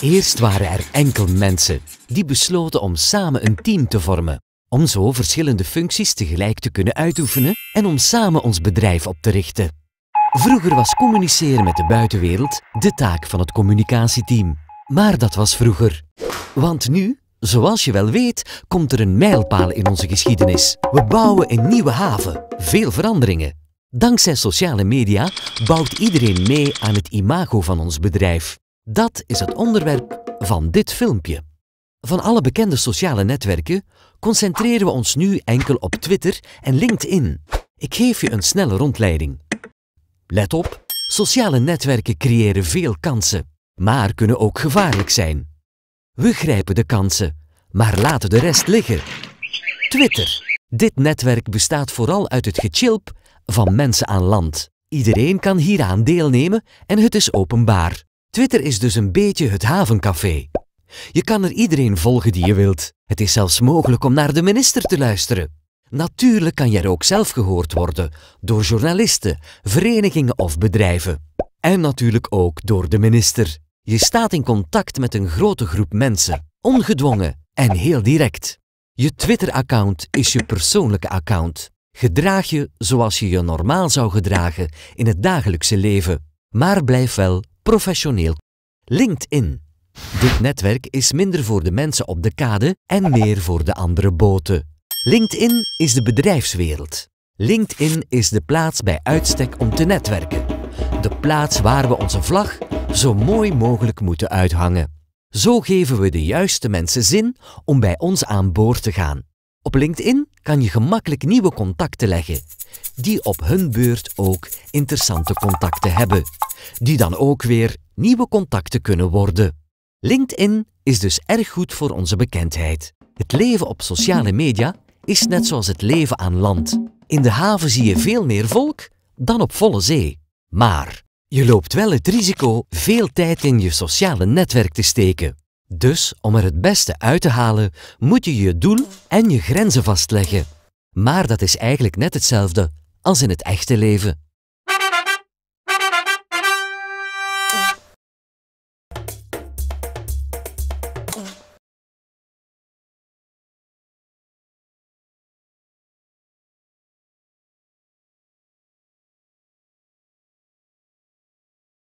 Eerst waren er enkel mensen die besloten om samen een team te vormen, om zo verschillende functies tegelijk te kunnen uitoefenen en om samen ons bedrijf op te richten. Vroeger was communiceren met de buitenwereld de taak van het communicatieteam. Maar dat was vroeger. Want nu, zoals je wel weet, komt er een mijlpaal in onze geschiedenis. We bouwen een nieuwe haven, veel veranderingen. Dankzij sociale media bouwt iedereen mee aan het imago van ons bedrijf. Dat is het onderwerp van dit filmpje. Van alle bekende sociale netwerken concentreren we ons nu enkel op Twitter en LinkedIn. Ik geef je een snelle rondleiding. Let op, sociale netwerken creëren veel kansen, maar kunnen ook gevaarlijk zijn. We grijpen de kansen, maar laten de rest liggen. Twitter. Dit netwerk bestaat vooral uit het gechilp van mensen aan land. Iedereen kan hieraan deelnemen en het is openbaar. Twitter is dus een beetje het havencafé. Je kan er iedereen volgen die je wilt. Het is zelfs mogelijk om naar de minister te luisteren. Natuurlijk kan je er ook zelf gehoord worden door journalisten, verenigingen of bedrijven. En natuurlijk ook door de minister. Je staat in contact met een grote groep mensen, ongedwongen en heel direct. Je Twitter-account is je persoonlijke account. Gedraag je zoals je je normaal zou gedragen in het dagelijkse leven, maar blijf wel professioneel. LinkedIn. Dit netwerk is minder voor de mensen op de kade en meer voor de andere boten. LinkedIn is de bedrijfswereld. LinkedIn is de plaats bij uitstek om te netwerken. De plaats waar we onze vlag zo mooi mogelijk moeten uithangen. Zo geven we de juiste mensen zin om bij ons aan boord te gaan. Op LinkedIn kan je gemakkelijk nieuwe contacten leggen, die op hun beurt ook interessante contacten hebben, die dan ook weer nieuwe contacten kunnen worden. LinkedIn is dus erg goed voor onze bekendheid. Het leven op sociale media is net zoals het leven aan land. In de haven zie je veel meer volk dan op volle zee. Maar je loopt wel het risico veel tijd in je sociale netwerk te steken. Dus om er het beste uit te halen, moet je je doel en je grenzen vastleggen. Maar dat is eigenlijk net hetzelfde als in het echte leven.